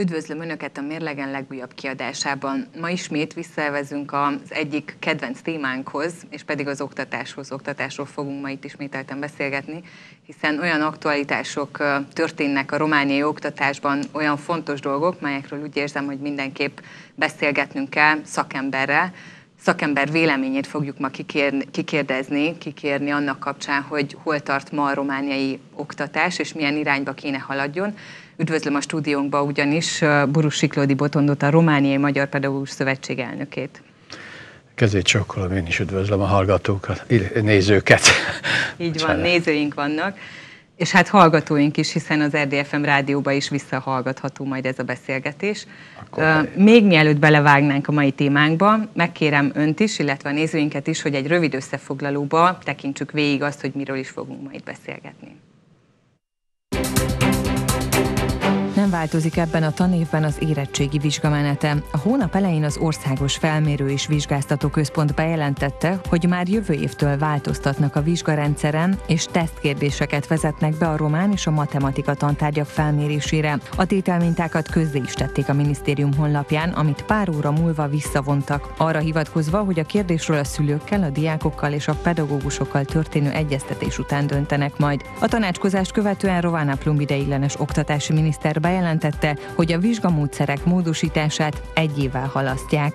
Üdvözlöm Önöket a Mérlegen legújabb kiadásában. Ma ismét visszavezünk az egyik kedvenc témánkhoz, és pedig az oktatáshoz, oktatásról fogunk ma itt ismételten beszélgetni, hiszen olyan aktualitások történnek a romániai oktatásban, olyan fontos dolgok, melyekről úgy érzem, hogy mindenképp beszélgetnünk kell szakemberrel, szakember véleményét fogjuk ma kikérni, kikérdezni, kikérni annak kapcsán, hogy hol tart ma a romániai oktatás, és milyen irányba kéne haladjon. Üdvözlöm a stúdiónkba ugyanis Burus Siklódi Botondot, a Romániai Magyar Pedagógus Szövetség elnökét. Kezét sokkolom, én is üdvözlöm a hallgatókat, nézőket. Így van, nézőink vannak. És hát hallgatóink is, hiszen az RDFM rádióba is visszahallgatható majd ez a beszélgetés. Akkor Még mielőtt belevágnánk a mai témánkba, megkérem önt is, illetve a nézőinket is, hogy egy rövid összefoglalóba tekintsük végig azt, hogy miről is fogunk majd beszélgetni. változik ebben a tanévben az érettségi vizsgamenete. A hónap elején az Országos Felmérő és Vizsgáztató Központ bejelentette, hogy már jövő évtől változtatnak a vizsgarendszeren, és tesztkérdéseket vezetnek be a román és a matematika tantárgyak felmérésére. A tételmintákat közzé is tették a minisztérium honlapján, amit pár óra múlva visszavontak. Arra hivatkozva, hogy a kérdésről a szülőkkel, a diákokkal és a pedagógusokkal történő egyeztetés után döntenek majd. A tanácskozást követően Rovana Plumb ideiglenes oktatási miniszter bejelentette, bejelentette, hogy a vizsgamódszerek módosítását egy évvel halasztják.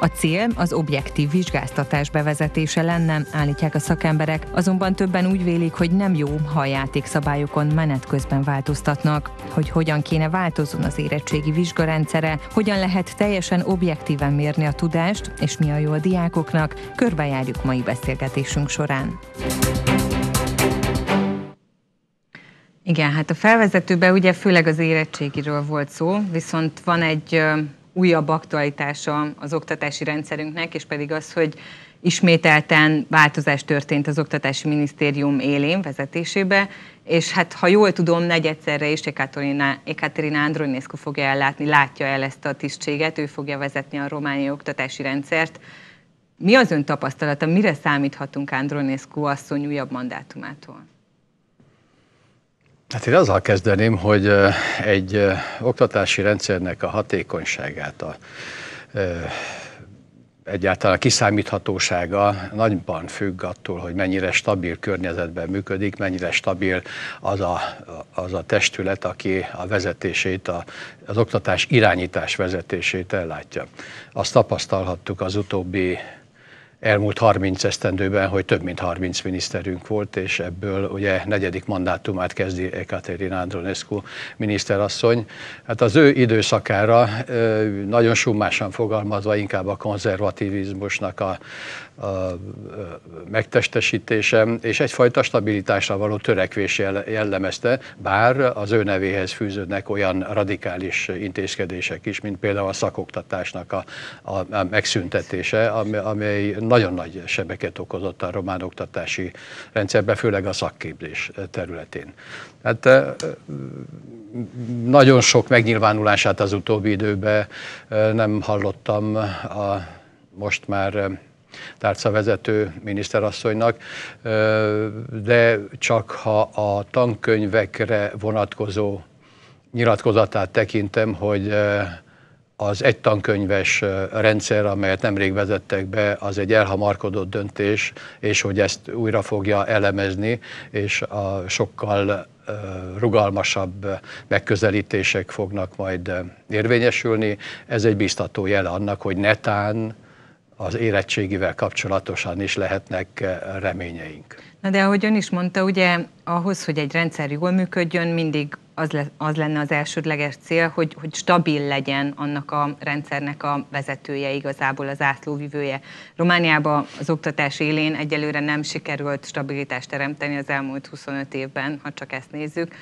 A cél az objektív vizsgáztatás bevezetése lenne, állítják a szakemberek, azonban többen úgy vélik, hogy nem jó, ha a játékszabályokon menet közben változtatnak. Hogy hogyan kéne változzon az érettségi vizsgarendszere, hogyan lehet teljesen objektíven mérni a tudást, és mi a jó a diákoknak, körbejárjuk mai beszélgetésünk során. Igen, hát a felvezetőben ugye főleg az érettségiről volt szó, viszont van egy újabb aktualitása az oktatási rendszerünknek, és pedig az, hogy ismételten változás történt az Oktatási Minisztérium élén vezetésébe, és hát ha jól tudom, negyedszerre is Ekaterina, Ekaterina Andronescu fogja ellátni, látja el ezt a tisztséget, ő fogja vezetni a romániai oktatási rendszert. Mi az ön tapasztalata, mire számíthatunk Andronescu asszony újabb mandátumától? Hát én azzal kezdeném, hogy egy oktatási rendszernek a hatékonyságát, a, egyáltalán a kiszámíthatósága nagyban függ attól, hogy mennyire stabil környezetben működik, mennyire stabil az a, az a testület, aki a vezetését, a, az oktatás irányítás vezetését ellátja. Azt tapasztalhattuk az utóbbi elmúlt 30 esztendőben, hogy több mint 30 miniszterünk volt, és ebből ugye negyedik mandátumát kezdi Ekaterina Andronescu miniszterasszony. Hát az ő időszakára nagyon summásan fogalmazva inkább a konzervativizmusnak a megtestesítése és egyfajta stabilitásra való törekvés jellemezte, bár az ő nevéhez fűződnek olyan radikális intézkedések is, mint például a szakoktatásnak a, a, a megszüntetése, amely nagyon nagy sebeket okozott a román oktatási rendszerben, főleg a szakképzés területén. Hát nagyon sok megnyilvánulását az utóbbi időben nem hallottam a most már tárcavezető miniszterasszonynak, de csak ha a tankönyvekre vonatkozó nyilatkozatát tekintem, hogy az egy tankönyves rendszer, amelyet nemrég vezettek be, az egy elhamarkodott döntés, és hogy ezt újra fogja elemezni, és a sokkal rugalmasabb megközelítések fognak majd érvényesülni. Ez egy biztató jele annak, hogy netán az érettségivel kapcsolatosan is lehetnek eh, reményeink. Na de ahogy ön is mondta, ugye ahhoz, hogy egy rendszer jól működjön, mindig az, le, az lenne az elsődleges cél, hogy, hogy stabil legyen annak a rendszernek a vezetője, igazából az átlóvivője. Romániában az oktatás élén egyelőre nem sikerült stabilitást teremteni az elmúlt 25 évben, ha csak ezt nézzük.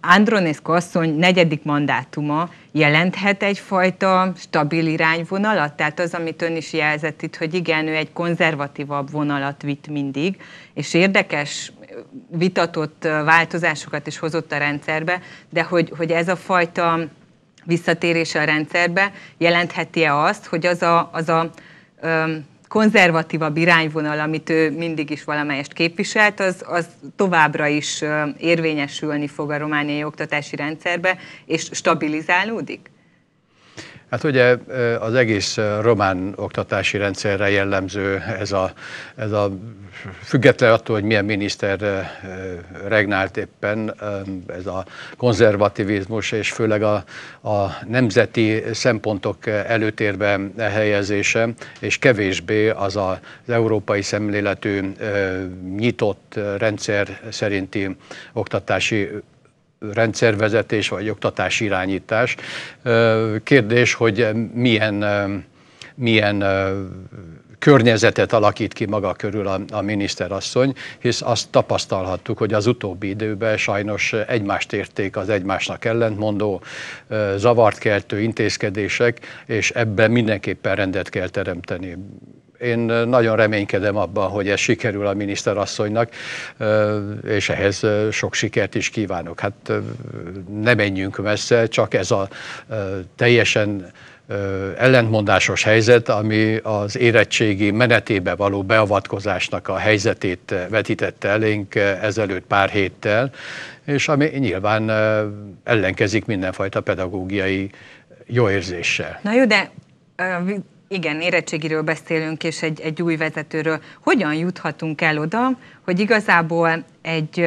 Andronescu asszony negyedik mandátuma jelenthet egyfajta stabil irányvonalat? Tehát az, amit ön is jelzett itt, hogy igen, ő egy konzervatívabb vonalat vitt mindig, és érdekes vitatott változásokat is hozott a rendszerbe, de hogy, hogy ez a fajta visszatérése a rendszerbe jelentheti-e azt, hogy az a, az a konzervatívabb irányvonal, amit ő mindig is valamelyest képviselt, az, az továbbra is érvényesülni fog a romániai oktatási rendszerbe, és stabilizálódik? Hát ugye az egész román oktatási rendszerre jellemző ez a, ez a független attól, hogy milyen miniszter regnált éppen, ez a konzervativizmus és főleg a, a nemzeti szempontok előtérbe helyezése, és kevésbé az a, az európai szemléletű nyitott rendszer szerinti oktatási rendszervezetés vagy oktatás irányítás. Kérdés, hogy milyen, milyen környezetet alakít ki maga körül a, a miniszterasszony, hisz azt tapasztalhattuk, hogy az utóbbi időben sajnos egymást érték az egymásnak ellentmondó, zavart keltő intézkedések, és ebben mindenképpen rendet kell teremteni én nagyon reménykedem abban, hogy ez sikerül a miniszterasszonynak, és ehhez sok sikert is kívánok. Hát ne menjünk messze, csak ez a teljesen ellentmondásos helyzet, ami az érettségi menetébe való beavatkozásnak a helyzetét vetítette elénk ezelőtt pár héttel, és ami nyilván ellenkezik mindenfajta pedagógiai jó érzéssel. Na jó, de igen, érettségiről beszélünk, és egy, egy új vezetőről. Hogyan juthatunk el oda, hogy igazából egy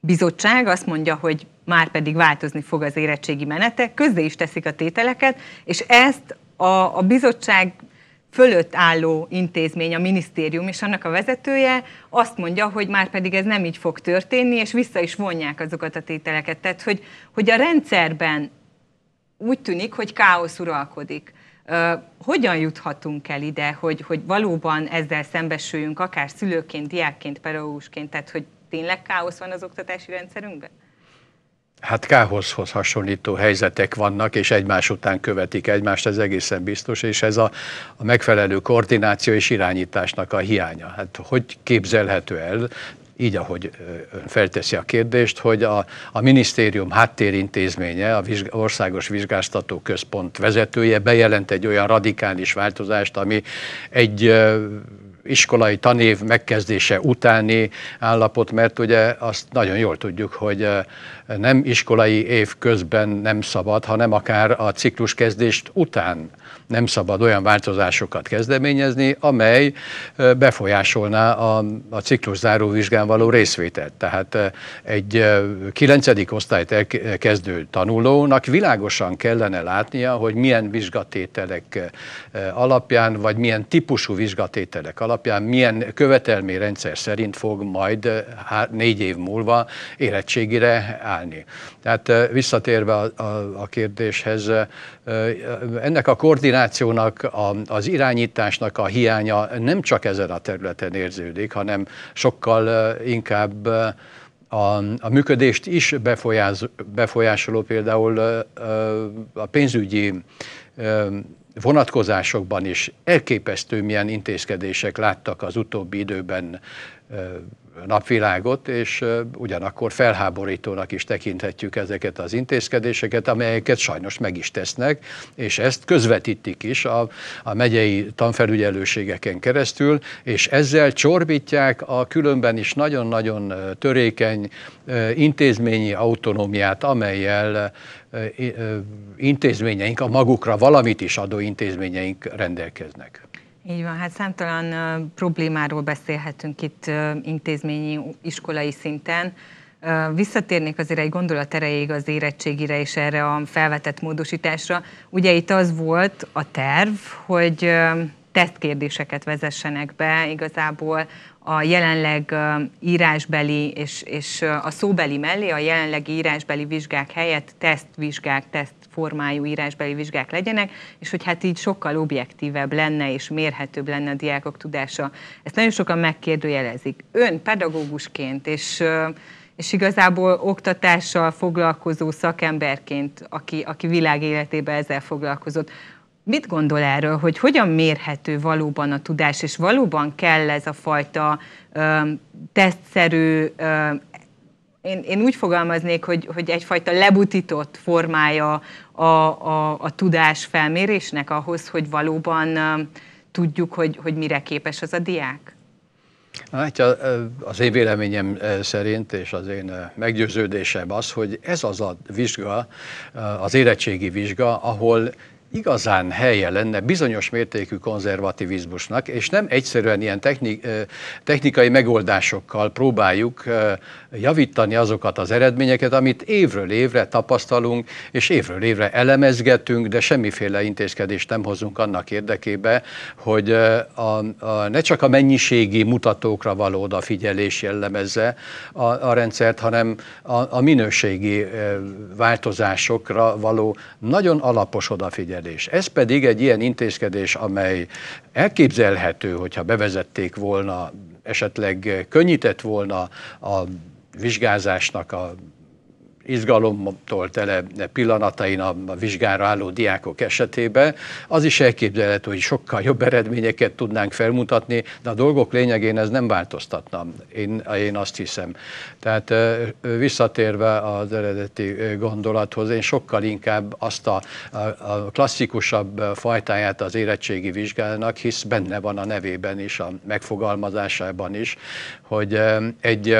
bizottság azt mondja, hogy már pedig változni fog az érettségi menete, közzé is teszik a tételeket, és ezt a, a bizottság fölött álló intézmény, a minisztérium és annak a vezetője azt mondja, hogy már pedig ez nem így fog történni, és vissza is vonják azokat a tételeket. Tehát, hogy, hogy a rendszerben úgy tűnik, hogy káosz uralkodik. Hogyan juthatunk el ide, hogy, hogy valóban ezzel szembesüljünk, akár szülőként, diákként, pedagógusként, tehát hogy tényleg káosz van az oktatási rendszerünkben? Hát káoszhoz hasonlító helyzetek vannak, és egymás után követik egymást, ez egészen biztos, és ez a, a megfelelő koordináció és irányításnak a hiánya. Hát hogy képzelhető el így, ahogy ön felteszi a kérdést, hogy a, a minisztérium háttérintézménye, a vizsg- Országos Vizsgáztató Központ vezetője bejelent egy olyan radikális változást, ami egy iskolai tanév megkezdése utáni állapot, mert ugye azt nagyon jól tudjuk, hogy nem iskolai év közben nem szabad, hanem akár a ciklus kezdést után nem szabad olyan változásokat kezdeményezni, amely befolyásolná a, a ciklus záróvizsgán vizsgán való részvételt. Tehát egy 9. osztályt kezdő tanulónak világosan kellene látnia, hogy milyen vizsgatételek alapján, vagy milyen típusú vizsgatételek alapján alapján milyen követelményrendszer szerint fog majd hát, négy év múlva érettségire állni. Tehát eh, visszatérve a, a, a kérdéshez, eh, ennek a koordinációnak, a, az irányításnak a hiánya nem csak ezen a területen érződik, hanem sokkal inkább a, a működést is befolyásoló például a pénzügyi vonatkozásokban is elképesztő milyen intézkedések láttak az utóbbi időben napvilágot, és ugyanakkor felháborítónak is tekinthetjük ezeket az intézkedéseket, amelyeket sajnos meg is tesznek, és ezt közvetítik is a, a megyei tanfelügyelőségeken keresztül, és ezzel csorbítják a különben is nagyon-nagyon törékeny intézményi autonómiát, amelyel intézményeink, a magukra valamit is adó intézményeink rendelkeznek. Így van, hát számtalan uh, problémáról beszélhetünk itt uh, intézményi, iskolai szinten. visszatérnék azért egy gondolat erejéig az érettségire és erre a felvetett módosításra. Ugye itt az volt a terv, hogy tesztkérdéseket vezessenek be igazából a jelenleg írásbeli és, és a szóbeli mellé a jelenlegi írásbeli vizsgák helyett tesztvizsgák, teszt formájú írásbeli vizsgák legyenek, és hogy hát így sokkal objektívebb lenne és mérhetőbb lenne a diákok tudása. Ezt nagyon sokan megkérdőjelezik. Ön pedagógusként és és igazából oktatással foglalkozó szakemberként, aki, aki világ életében ezzel foglalkozott, mit gondol erről, hogy hogyan mérhető valóban a tudás, és valóban kell ez a fajta ö, tesztszerű, ö, én, én úgy fogalmaznék, hogy, hogy egyfajta lebutított formája a, a, a tudás felmérésnek ahhoz, hogy valóban tudjuk, hogy, hogy mire képes az a diák? Hát az én véleményem szerint, és az én meggyőződésem az, hogy ez az a vizsga, az érettségi vizsga, ahol igazán helye lenne bizonyos mértékű konzervativizmusnak, és nem egyszerűen ilyen techni, technikai megoldásokkal próbáljuk javítani azokat az eredményeket, amit évről évre tapasztalunk, és évről évre elemezgetünk, de semmiféle intézkedést nem hozunk annak érdekébe, hogy a, a, ne csak a mennyiségi mutatókra való odafigyelés jellemezze a, a rendszert, hanem a, a minőségi változásokra való nagyon alapos odafigyelés intézkedés. Ez pedig egy ilyen intézkedés, amely elképzelhető, hogyha bevezették volna, esetleg könnyített volna a vizsgázásnak a izgalomtól tele pillanatain a, vizsgára álló diákok esetében. Az is elképzelhető, hogy sokkal jobb eredményeket tudnánk felmutatni, de a dolgok lényegén ez nem változtatna. Én, én azt hiszem. Tehát visszatérve az eredeti gondolathoz, én sokkal inkább azt a, a, a klasszikusabb fajtáját az érettségi vizsgálnak hisz benne van a nevében is, a megfogalmazásában is, hogy egy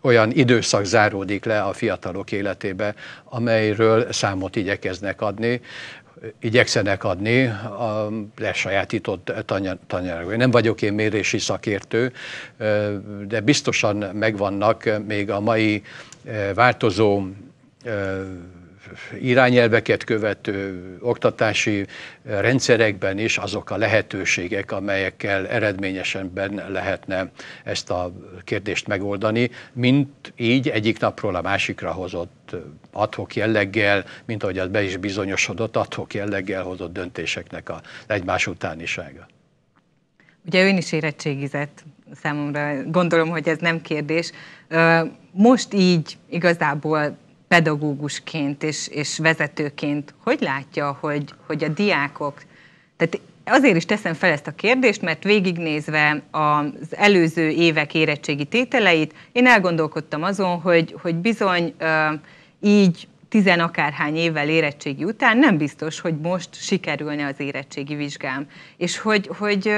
olyan időszak záródik le a fiatalok életébe, amelyről számot igyekeznek adni, igyekszenek adni a lesajátított tananyagokban. Nem vagyok én mérési szakértő, de biztosan megvannak még a mai eh, változó eh, irányelveket követő oktatási rendszerekben is azok a lehetőségek, amelyekkel benne lehetne ezt a kérdést megoldani, mint így egyik napról a másikra hozott adhok jelleggel, mint ahogy az be is bizonyosodott, adhok jelleggel hozott döntéseknek a egymás utánisága. Ugye ön is érettségizett, számomra gondolom, hogy ez nem kérdés. Most így igazából pedagógusként és, és vezetőként hogy látja, hogy, hogy a diákok, tehát azért is teszem fel ezt a kérdést, mert végignézve az előző évek érettségi tételeit, én elgondolkodtam azon, hogy, hogy bizony így tizen akárhány évvel érettségi után nem biztos, hogy most sikerülne az érettségi vizsgám. És hogy, hogy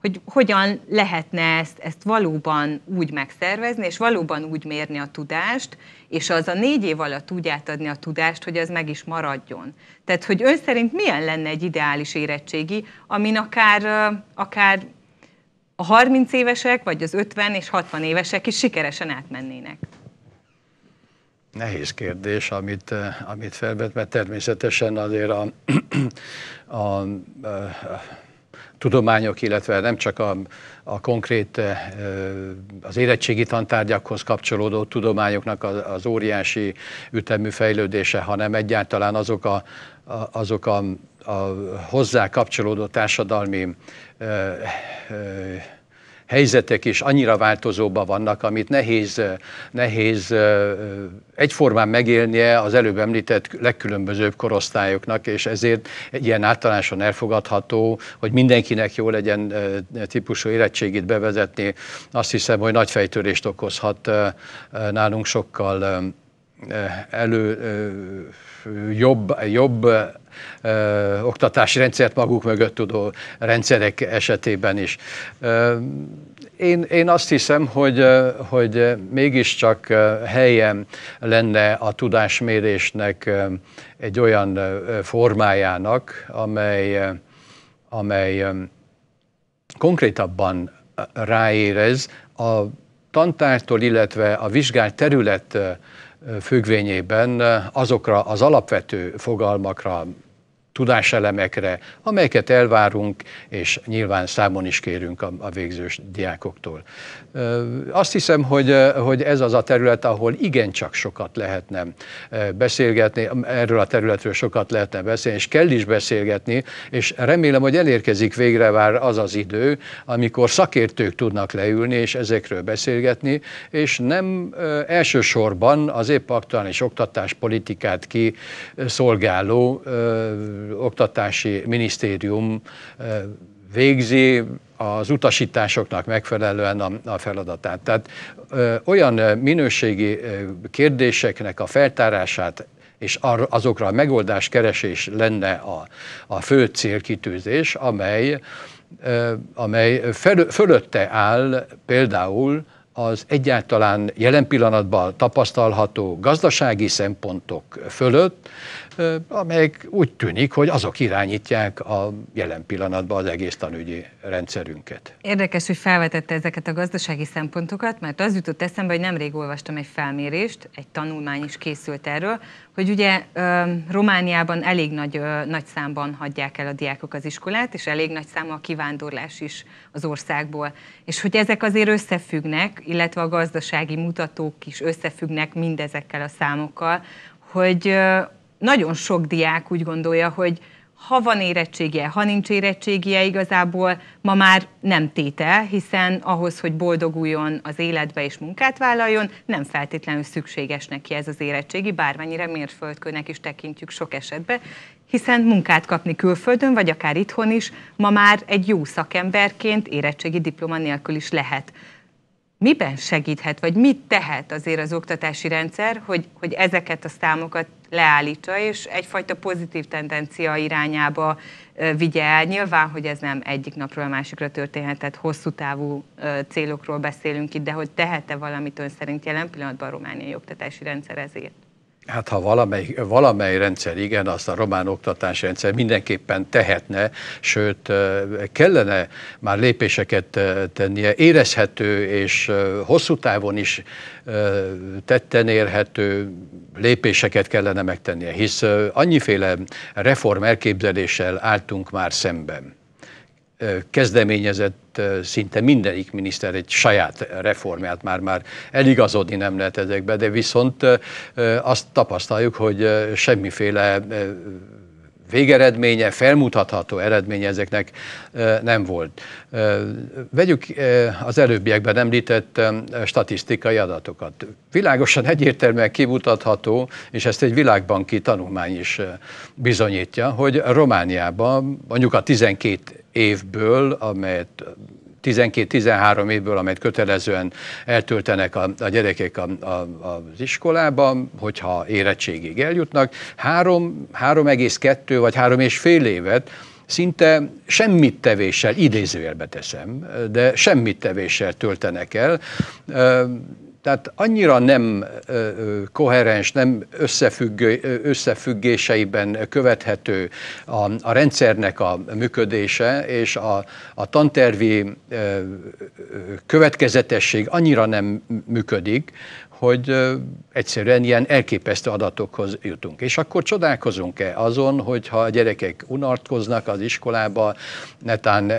hogy hogyan lehetne ezt, ezt valóban úgy megszervezni, és valóban úgy mérni a tudást, és az a négy év alatt úgy átadni a tudást, hogy az meg is maradjon. Tehát, hogy ön szerint milyen lenne egy ideális érettségi, amin akár, akár a 30 évesek, vagy az 50 és 60 évesek is sikeresen átmennének? Nehéz kérdés, amit, amit felvet, mert természetesen azért a, a, a tudományok, illetve nem csak a, a konkrét az érettségi tantárgyakhoz kapcsolódó tudományoknak az, az óriási ütemű fejlődése, hanem egyáltalán azok a, a azok a, a hozzá kapcsolódó társadalmi ö, ö, helyzetek is annyira változóban vannak, amit nehéz, nehéz egyformán megélnie az előbb említett legkülönbözőbb korosztályoknak, és ezért egy ilyen általánosan elfogadható, hogy mindenkinek jó legyen típusú érettségét bevezetni, azt hiszem, hogy nagy fejtörést okozhat nálunk sokkal Eh, elő eh, jobb, jobb ö, eh, oktatási rendszert maguk mögött tudó rendszerek esetében is. Ö, én, én azt hiszem, hogy, hogy mégiscsak helyen lenne a tudásmérésnek egy olyan formájának, amely, amely konkrétabban ráérez a tantártól, illetve a vizsgált terület függvényében azokra az alapvető fogalmakra, tudáselemekre, amelyeket elvárunk, és nyilván számon is kérünk a, a végzős diákoktól. Azt hiszem, hogy, hogy ez az a terület, ahol igencsak sokat lehetne beszélgetni, erről a területről sokat lehetne beszélni, és kell is beszélgetni, és remélem, hogy elérkezik végre már az az idő, amikor szakértők tudnak leülni, és ezekről beszélgetni, és nem elsősorban az épp aktuális oktatáspolitikát ki szolgáló oktatási minisztérium eh, végzi az utasításoknak megfelelően a, a feladatát. Tehát ö, eh, olyan eh, minőségi ö, kérdéseknek a feltárását és azokra a megoldás keresés lenne a, a fő célkitűzés, amely, ö, amely fel, fölötte áll például az egyáltalán jelen pillanatban tapasztalható gazdasági szempontok fölött amelyek úgy tűnik, hogy azok irányítják a jelen pillanatban az egész tanügyi rendszerünket. Érdekes, hogy felvetette ezeket a gazdasági szempontokat, mert az jutott eszembe, hogy nemrég olvastam egy felmérést, egy tanulmány is készült erről, hogy ugye Romániában elég nagy, nagy számban hagyják el a diákok az iskolát, és elég nagy száma a kivándorlás is az országból. És hogy ezek azért összefüggnek, illetve a gazdasági mutatók is összefüggnek mindezekkel a számokkal, hogy nagyon sok diák úgy gondolja, hogy ha van érettségje, ha nincs érettségie, igazából ma már nem téte, hiszen ahhoz, hogy boldoguljon az életbe és munkát vállaljon, nem feltétlenül szükséges neki ez az érettségi, bármennyire mérföldkőnek is tekintjük sok esetben, hiszen munkát kapni külföldön, vagy akár itthon is, ma már egy jó szakemberként érettségi diploma nélkül is lehet miben segíthet, vagy mit tehet azért az oktatási rendszer, hogy, hogy ezeket a számokat leállítsa, és egyfajta pozitív tendencia irányába vigye el. Nyilván, hogy ez nem egyik napról a másikra történhet, tehát hosszú távú célokról beszélünk itt, de hogy tehet-e valamit ön szerint jelen pillanatban a romániai oktatási rendszer ezért? Hát ha valamely, valamely rendszer igen, azt a román rendszer mindenképpen tehetne, sőt kellene már lépéseket tennie, érezhető és hosszú távon is tetten érhető lépéseket kellene megtennie, hisz annyiféle reform elképzeléssel álltunk már szemben kezdeményezett szinte mindenik miniszter egy saját reformját már-már eligazodni nem lehet ezekbe, de viszont azt tapasztaljuk, hogy semmiféle végeredménye, felmutatható eredménye ezeknek nem volt. Vegyük az előbbiekben említett statisztikai adatokat. Világosan egyértelműen kimutatható, és ezt egy világbanki tanulmány is bizonyítja, hogy Romániában mondjuk a 12 évből, amelyet 12-13 évből, amelyet kötelezően eltöltenek a, a gyerekek a, a, az iskolában, hogyha érettségig eljutnak, 3,2 vagy 3,5 évet szinte semmit tevéssel, idézőjelbe teszem, de semmit tevéssel töltenek el tehát annyira nem koherens, nem összefüggő, összefüggéseiben követhető a, a rendszernek a működése, és a, a tantervi következetesség annyira nem működik, hogy egyszerűen ilyen elképesztő adatokhoz jutunk. És akkor csodálkozunk-e azon, hogyha a gyerekek unartkoznak az iskolába, netán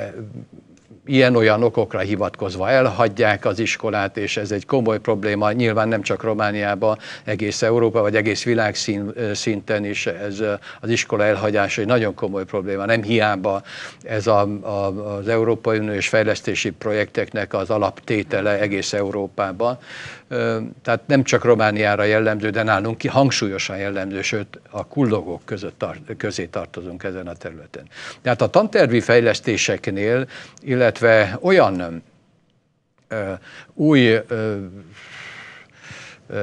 ilyen-olyan okokra hivatkozva elhagyják az iskolát, és ez egy komoly probléma, nyilván nem csak Romániában, egész Európa, vagy egész világ szinten is ez az iskola elhagyása egy nagyon komoly probléma. Nem hiába ez a, a, az Európai Uniós fejlesztési projekteknek az alaptétele egész Európában tehát nem csak Romániára jellemző, de nálunk ki hangsúlyosan jellemző, sőt a kullogók között tar- közé tartozunk ezen a területen. Tehát a tantervi fejlesztéseknél, illetve olyan ö, új ö,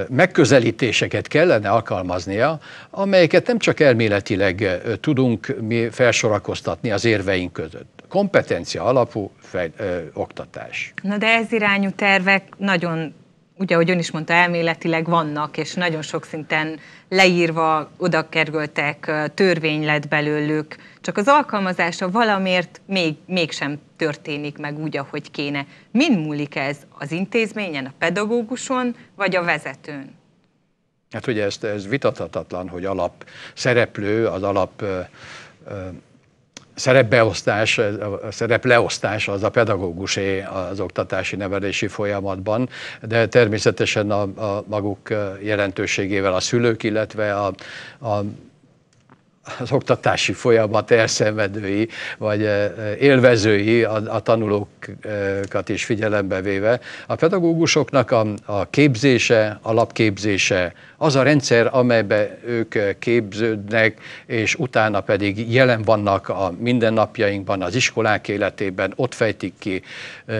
megközelítéseket kellene alkalmaznia, amelyeket nem csak elméletileg tudunk mi felsorakoztatni az érveink között. Kompetencia alapú fej, ö, oktatás. Na de ez irányú tervek nagyon ugye, ahogy ön is mondta, elméletileg vannak, és nagyon sok szinten leírva kerültek, törvény lett belőlük, csak az alkalmazása valamiért még, mégsem történik meg úgy, ahogy kéne. Min múlik ez? Az intézményen, a pedagóguson, vagy a vezetőn? Hát ugye ez, ez vitathatatlan, hogy alap szereplő, az alap ö, ö, szerepbeosztás, a szerepleosztás az a pedagógusé az oktatási nevelési folyamatban, de természetesen a, a maguk jelentőségével a szülők, illetve a, a az oktatási folyamat elszenvedői, vagy élvezői, a, a tanulókat is figyelembe véve. A pedagógusoknak a, a képzése, alapképzése, az a rendszer, amelybe ők képződnek, és utána pedig jelen vannak a mindennapjainkban, az iskolák életében, ott fejtik ki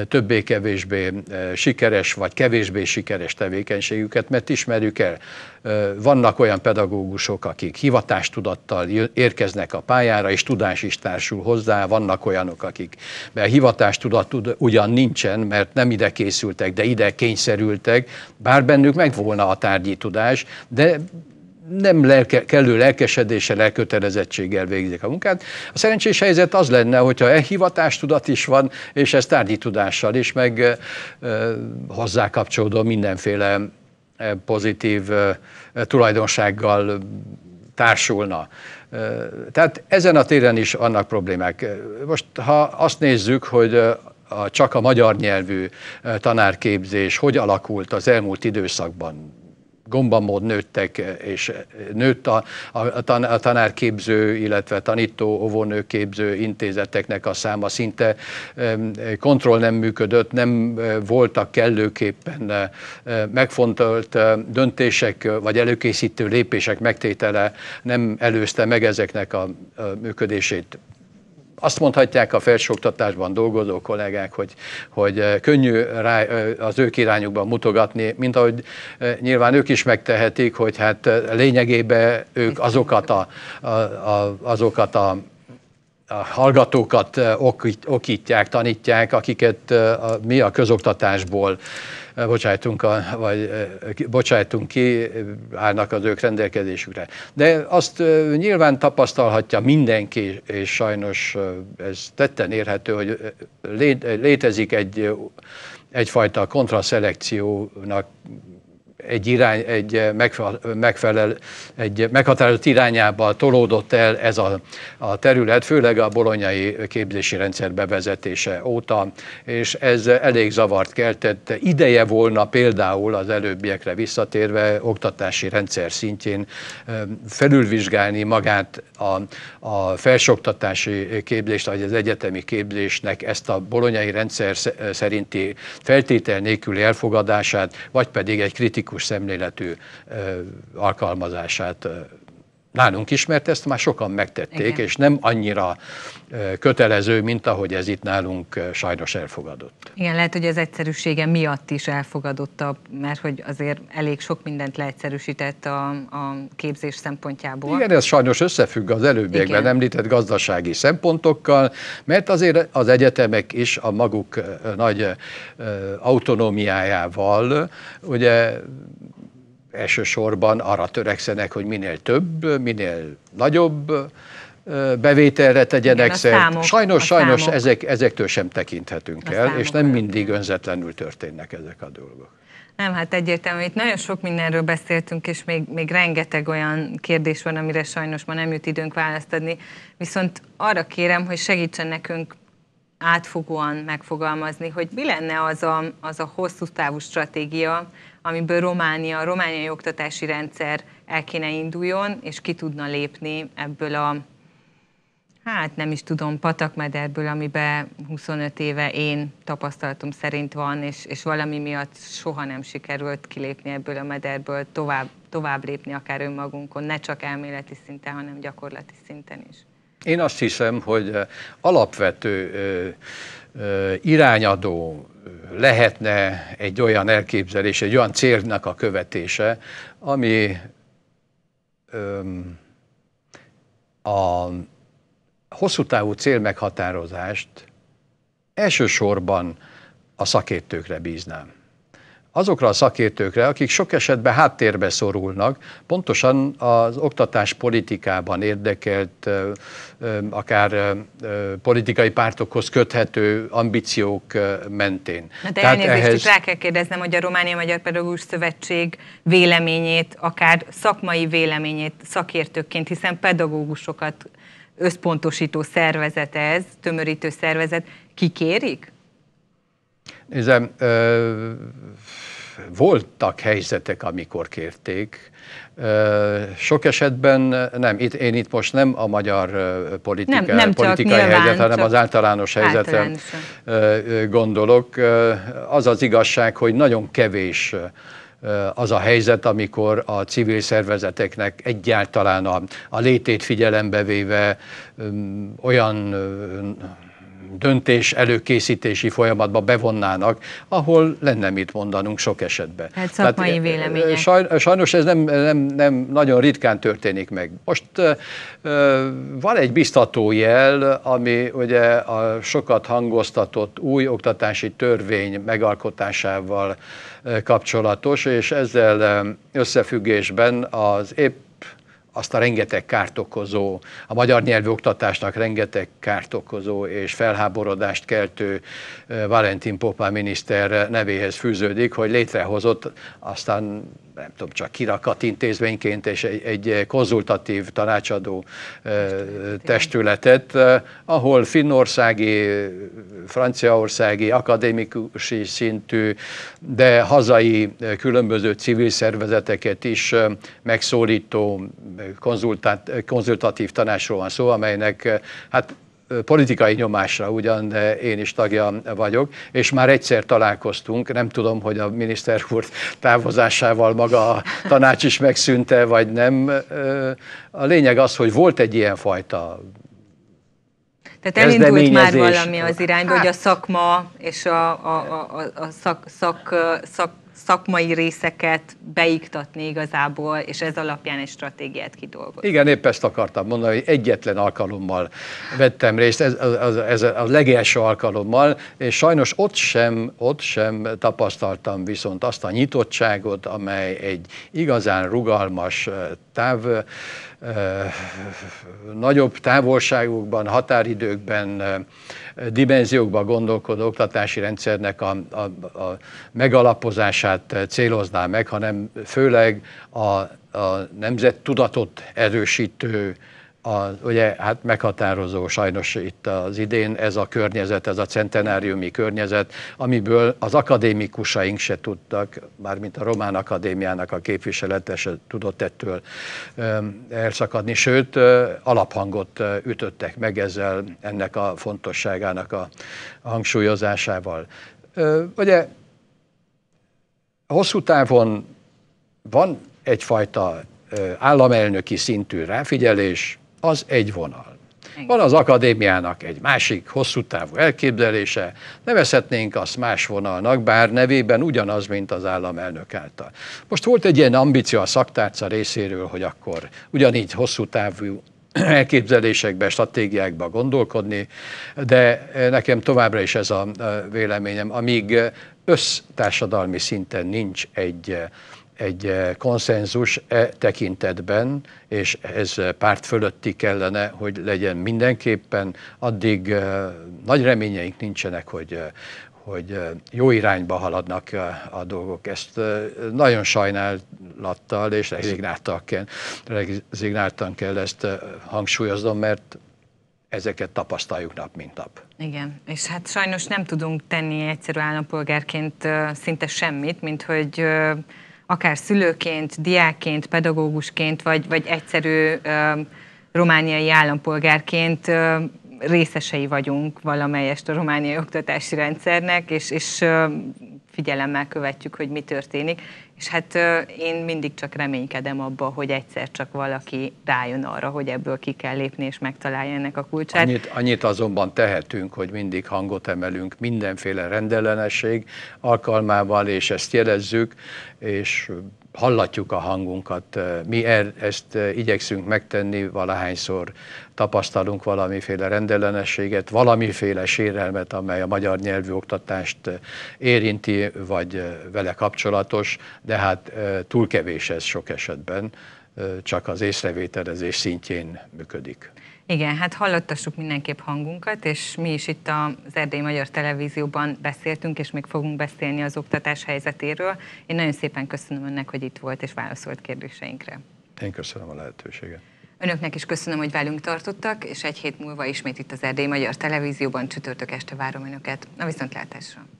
többé-kevésbé sikeres vagy kevésbé sikeres tevékenységüket, mert ismerjük el, vannak olyan pedagógusok, akik hivatástudattal érkeznek a pályára, és tudás is társul hozzá, vannak olyanok, akik mert hivatástudat ugyan nincsen, mert nem ide készültek, de ide kényszerültek, bár bennük meg volna a tárgyi tudás, de nem lelke, kellő lelkesedéssel, elkötelezettséggel végzik a munkát. A szerencsés helyzet az lenne, hogyha e hivatástudat is van, és ez tárgyi tudással is, meg e, hozzá kapcsolódó mindenféle pozitív e, tulajdonsággal társulna. Tehát ezen a téren is annak problémák. Most ha azt nézzük, hogy a, csak a magyar nyelvű tanárképzés hogy alakult az elmúlt időszakban, gombamód nőttek, és nőtt a, a, tan, a tanárképző, illetve tanító, óvónőképző intézeteknek a száma szinte kontroll nem működött, nem voltak kellőképpen megfontolt döntések, vagy előkészítő lépések megtétele nem előzte meg ezeknek a működését azt mondhatják a felsőoktatásban dolgozó kollégák, hogy, hogy könnyű rá, az ők irányukban mutogatni, mint ahogy nyilván ők is megtehetik, hogy hát lényegében ők azokat a, a, a, azokat a a hallgatókat okítják, tanítják, akiket mi a közoktatásból bocsájtunk, a, vagy bocsájtunk ki, állnak az ők rendelkezésükre. De azt nyilván tapasztalhatja mindenki, és sajnos ez tetten érhető, hogy létezik egy, egyfajta kontraszelekciónak egy, irány, egy, eh, megfelel, egy meghatározott irányába tolódott el ez a, a terület, főleg a bolonyai képzési rendszer bevezetése óta, és ez elég zavart keltett. Ideje volna például az előbbiekre visszatérve oktatási rendszer szintjén eh, felülvizsgálni magát a, a felsoktatási képzést, vagy az egyetemi képzésnek ezt a bolonyai rendszer szerinti feltétel nélküli elfogadását, vagy pedig egy kritikus kritikus szemléletű alkalmazását nálunk is, mert ezt már sokan megtették, Igen. és nem annyira kötelező, mint ahogy ez itt nálunk sajnos elfogadott. Igen, lehet, hogy az egyszerűsége miatt is elfogadottabb, mert hogy azért elég sok mindent leegyszerűsített a, a képzés szempontjából. Igen, ez sajnos összefügg az előbbiekben Igen. említett gazdasági szempontokkal, mert azért az egyetemek is a maguk nagy autonómiájával ugye elsősorban arra törekszenek, hogy minél több, minél nagyobb bevételre tegyenek Igen, szert. Számok, sajnos, sajnos Ezek, ezektől sem tekinthetünk a el, és nem mindig önzetlenül történnek ezek a dolgok. Nem, hát egyértelmű, itt nagyon sok mindenről beszéltünk, és még, még rengeteg olyan kérdés van, amire sajnos ma nem jut időnk választ adni. Viszont arra kérem, hogy segítsen nekünk átfogóan megfogalmazni, hogy mi lenne az a, az a hosszú távú stratégia, amiből Románia, a romániai oktatási rendszer el kéne induljon, és ki tudna lépni ebből a, hát nem is tudom, patakmederből, amiben 25 éve én tapasztalatom szerint van, és, és valami miatt soha nem sikerült kilépni ebből a mederből, tovább, tovább lépni akár önmagunkon, ne csak elméleti szinten, hanem gyakorlati szinten is. Én azt hiszem, hogy alapvető irányadó lehetne egy olyan elképzelés, egy olyan célnak a követése, ami a hosszú távú célmeghatározást elsősorban a szakértőkre bíznám azokra a szakértőkre, akik sok esetben háttérbe szorulnak, pontosan az oktatás politikában érdekelt, akár politikai pártokhoz köthető ambíciók mentén. Na de Tehát elnézést, ehhez... rá kell kérdeznem, hogy a Románia Magyar Pedagógus Szövetség véleményét, akár szakmai véleményét szakértőként, hiszen pedagógusokat összpontosító szervezet ez, tömörítő szervezet, kikérik? Nézem, ö, voltak helyzetek, amikor kérték. Ö, sok esetben nem, itt, én itt most nem a magyar politika, nem, nem politikai nyilván, helyzet, hanem az általános helyzetre gondolok. Az az igazság, hogy nagyon kevés az a helyzet, amikor a civil szervezeteknek egyáltalán a, a létét figyelembe véve öm, olyan öm, döntés előkészítési folyamatba bevonnának, ahol lenne mit mondanunk sok esetben. Hát szakmai vélemények. Saj, sajnos ez nem, nem, nem nagyon ritkán történik meg. Most van egy biztató jel, ami ugye a sokat hangoztatott új oktatási törvény megalkotásával kapcsolatos, és ezzel összefüggésben az épp azt a rengeteg kárt okozó, a magyar nyelvű oktatásnak rengeteg kárt okozó és felháborodást keltő Valentin Popa miniszter nevéhez fűződik, hogy létrehozott, aztán nem tudom, csak kirakat intézményként és egy, egy konzultatív tanácsadó testületet, ahol finnországi, franciaországi, akadémikusi szintű, de hazai különböző civil szervezeteket is megszólító konzultat, konzultatív tanácsról van szó, amelynek hát politikai nyomásra ugyan én is tagja vagyok, és már egyszer találkoztunk, nem tudom, hogy a miniszter úr távozásával maga a tanács is megszűnte, vagy nem. A lényeg az, hogy volt egy ilyen fajta tehát elindult már valami az irányba, hát. hogy a hát. szakma és a, a, a, a szak, szak, szak szakmai részeket beiktatni igazából, és ez alapján egy stratégiát kidolgozni. Igen, épp ezt akartam mondani, hogy egyetlen alkalommal vettem részt, ez, az, ez a legelső alkalommal, és sajnos ott sem, ott sem tapasztaltam viszont azt a nyitottságot, amely egy igazán rugalmas táv, nagyobb távolságokban, határidőkben dimenziókba gondolkodó oktatási rendszernek a, a, a megalapozását célozná meg, hanem főleg a, a tudatot erősítő a, ugye hát meghatározó sajnos itt az idén ez a környezet, ez a centenáriumi környezet, amiből az akadémikusaink se tudtak, mármint a Román Akadémiának a képviselete se tudott ettől elszakadni, sőt alaphangot ütöttek meg ezzel ennek a fontosságának a hangsúlyozásával. Ugye hosszú távon van egyfajta államelnöki szintű ráfigyelés, az egy vonal. Van az akadémiának egy másik hosszú távú elképzelése, nevezhetnénk azt más vonalnak, bár nevében ugyanaz, mint az államelnök által. Most volt egy ilyen ambíció a szaktárca részéről, hogy akkor ugyanígy hosszú távú elképzelésekbe, stratégiákba gondolkodni, de nekem továbbra is ez a véleményem, amíg össztársadalmi szinten nincs egy egy eh, konszenzus e tekintetben, és ez eh, párt fölötti kellene, hogy legyen mindenképpen. Addig eh, nagy reményeink nincsenek, hogy, hogy jó irányba haladnak a dolgok. Ezt nagyon sajnálattal és rezignáltan kell, rezignáltan kell ezt hangsúlyoznom, mert ezeket tapasztaljuk nap, mint nap. Igen, és hát sajnos nem tudunk tenni egyszerű állampolgárként szinte semmit, mint hogy akár szülőként, diákként, pedagógusként, vagy, vagy egyszerű romániai állampolgárként részesei vagyunk valamelyest a romániai oktatási rendszernek, és, és figyelemmel követjük, hogy mi történik, és hát én mindig csak reménykedem abba, hogy egyszer csak valaki rájön arra, hogy ebből ki kell lépni, és megtalálja ennek a kulcsát. Annyit, annyit azonban tehetünk, hogy mindig hangot emelünk mindenféle rendellenesség alkalmával, és ezt jelezzük, és hallatjuk a hangunkat. Mi el, er-, ezt igyekszünk megtenni valahányszor tapasztalunk valamiféle rendellenességet, valamiféle sérelmet, amely a magyar nyelvű oktatást eh, érinti, vagy eh, vele kapcsolatos, de hát eh, túl kevés ez sok esetben, csak az észrevételezés szintjén működik. Igen, hát hallottassuk mindenképp hangunkat, és mi is itt az Erdély Magyar Televízióban beszéltünk, és még fogunk beszélni az oktatás helyzetéről. Én nagyon szépen köszönöm önnek, hogy itt volt és válaszolt kérdéseinkre. Én köszönöm a lehetőséget. Önöknek is köszönöm, hogy velünk tartottak, és egy hét múlva ismét itt az Erdély Magyar Televízióban csütörtök este várom Önöket. A viszontlátásra!